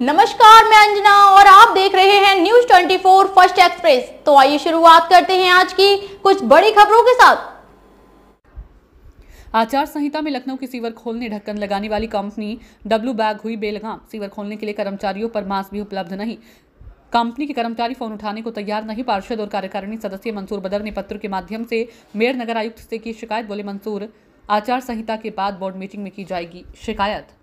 नमस्कार मैं अंजना और आप देख रहे हैं न्यूज 24 फर्स्ट एक्सप्रेस तो आइए शुरुआत करते हैं आज की कुछ बड़ी खबरों के साथ आचार संहिता में लखनऊ की सीवर खोलने ढक्कन लगाने वाली कंपनी डब्ल्यू बैग हुई बेलगाम सीवर खोलने के लिए कर्मचारियों पर मास्क भी उपलब्ध नहीं कंपनी के कर्मचारी फोन उठाने को तैयार नहीं पार्षद और कार्यकारिणी सदस्य मंसूर बदर ने पत्र के माध्यम से मेयर नगर आयुक्त से की शिकायत बोले मंसूर आचार संहिता के बाद बोर्ड मीटिंग में की जाएगी शिकायत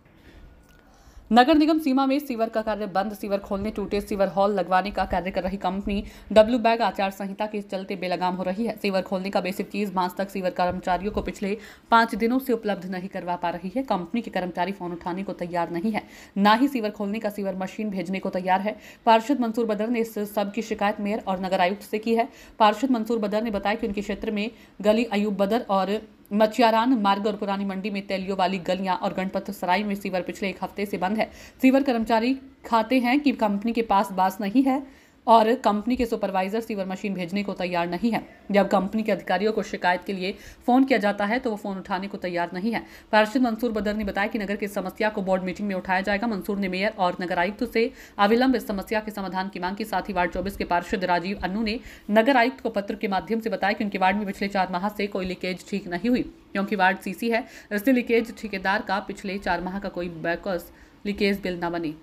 नगर निगम सीमा में सीवर का कार्य बंद सीवर खोलने टूटे सीवर हॉल लगवाने का कार्य कर रही कंपनी डब्ल्यू बैग आचार संहिता के चलते बेलगाम हो रही है सीवर खोलने का बेसिक चीज मार्च तक सीवर कर्मचारियों को पिछले पांच दिनों से उपलब्ध नहीं करवा पा रही है कंपनी के कर्मचारी फोन उठाने को तैयार नहीं है न ही सीवर खोलने का सीवर मशीन भेजने को तैयार है पार्षद मंसूर बदर ने इस सब की शिकायत मेयर और नगर आयुक्त से की है पार्षद मंसूर बदर ने बताया कि उनके क्षेत्र में गली अयूब बदर और मछियारान मार्ग और पुरानी मंडी में तैलियों वाली गलियां और गणपत सराय में सीवर पिछले एक हफ्ते से बंद है सीवर कर्मचारी खाते हैं कि कंपनी के पास बास नहीं है और कंपनी के सुपरवाइजर सीवर मशीन भेजने को तैयार नहीं है जब कंपनी के अधिकारियों को शिकायत के लिए फ़ोन किया जाता है तो वो फ़ोन उठाने को तैयार नहीं है पार्षद मंसूर बदर ने बताया कि नगर की समस्या को बोर्ड मीटिंग में उठाया जाएगा मंसूर ने मेयर और नगर आयुक्त से अविलंब इस समस्या के समाधान की मांग की साथ ही वार्ड चौबीस के पार्षद राजीव अन्नू ने नगर आयुक्त को पत्र के माध्यम से बताया कि उनके वार्ड में पिछले चार माह से कोई लीकेज ठीक नहीं हुई क्योंकि वार्ड सीसी है इसलिए लीकेज ठेकेदार का पिछले चार माह का कोई बैकस लीकेज बिल न बने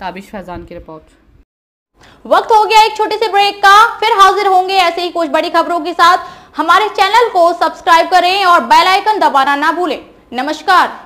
ताबिश फैजान की रिपोर्ट वक्त हो गया एक छोटे से ब्रेक का फिर हाजिर होंगे ऐसे ही कुछ बड़ी खबरों के साथ हमारे चैनल को सब्सक्राइब करें और बेल आइकन दबाना ना भूलें नमस्कार